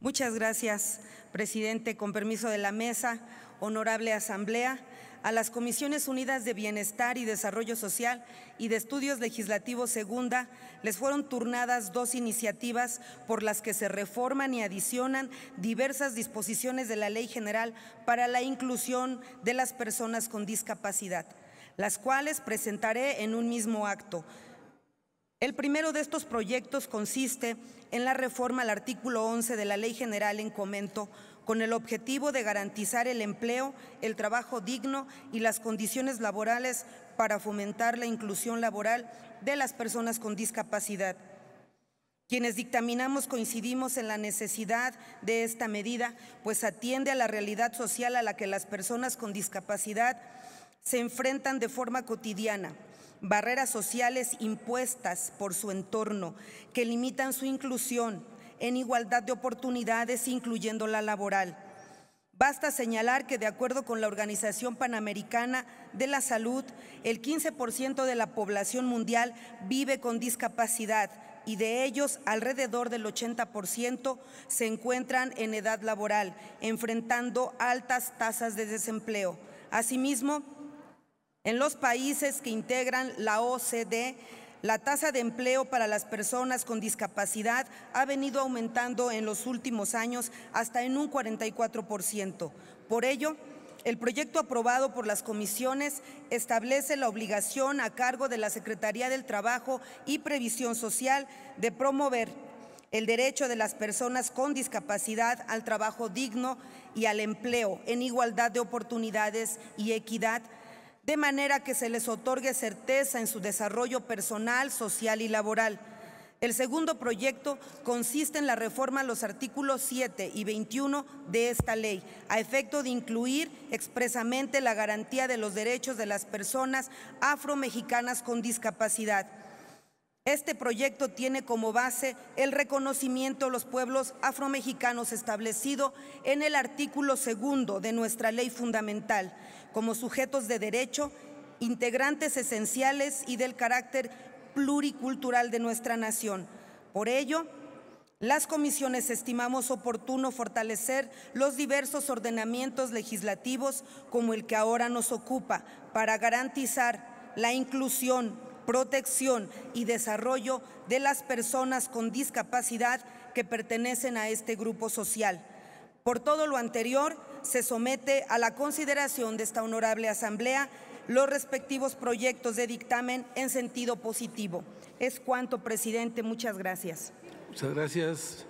Muchas gracias, presidente. Con permiso de la mesa, honorable asamblea, a las Comisiones Unidas de Bienestar y Desarrollo Social y de Estudios Legislativos Segunda les fueron turnadas dos iniciativas por las que se reforman y adicionan diversas disposiciones de la Ley General para la Inclusión de las Personas con Discapacidad, las cuales presentaré en un mismo acto. El primero de estos proyectos consiste en la reforma al artículo 11 de la Ley General en Comento con el objetivo de garantizar el empleo, el trabajo digno y las condiciones laborales para fomentar la inclusión laboral de las personas con discapacidad. Quienes dictaminamos coincidimos en la necesidad de esta medida, pues atiende a la realidad social a la que las personas con discapacidad se enfrentan de forma cotidiana barreras sociales impuestas por su entorno que limitan su inclusión en igualdad de oportunidades, incluyendo la laboral. Basta señalar que, de acuerdo con la Organización Panamericana de la Salud, el 15% de la población mundial vive con discapacidad y de ellos alrededor del 80% se encuentran en edad laboral, enfrentando altas tasas de desempleo. Asimismo, en los países que integran la OCDE, la tasa de empleo para las personas con discapacidad ha venido aumentando en los últimos años hasta en un 44%. Por ello, el proyecto aprobado por las comisiones establece la obligación a cargo de la Secretaría del Trabajo y Previsión Social de promover el derecho de las personas con discapacidad al trabajo digno y al empleo en igualdad de oportunidades y equidad de manera que se les otorgue certeza en su desarrollo personal, social y laboral. El segundo proyecto consiste en la reforma a los artículos 7 y 21 de esta ley, a efecto de incluir expresamente la garantía de los derechos de las personas afromexicanas con discapacidad. Este proyecto tiene como base el reconocimiento de los pueblos afromexicanos establecido en el artículo segundo de nuestra ley fundamental como sujetos de derecho, integrantes esenciales y del carácter pluricultural de nuestra nación. Por ello, las comisiones estimamos oportuno fortalecer los diversos ordenamientos legislativos como el que ahora nos ocupa para garantizar la inclusión, protección y desarrollo de las personas con discapacidad que pertenecen a este grupo social. Por todo lo anterior, se somete a la consideración de esta honorable Asamblea los respectivos proyectos de dictamen en sentido positivo. Es cuanto, presidente. Muchas gracias. Muchas gracias.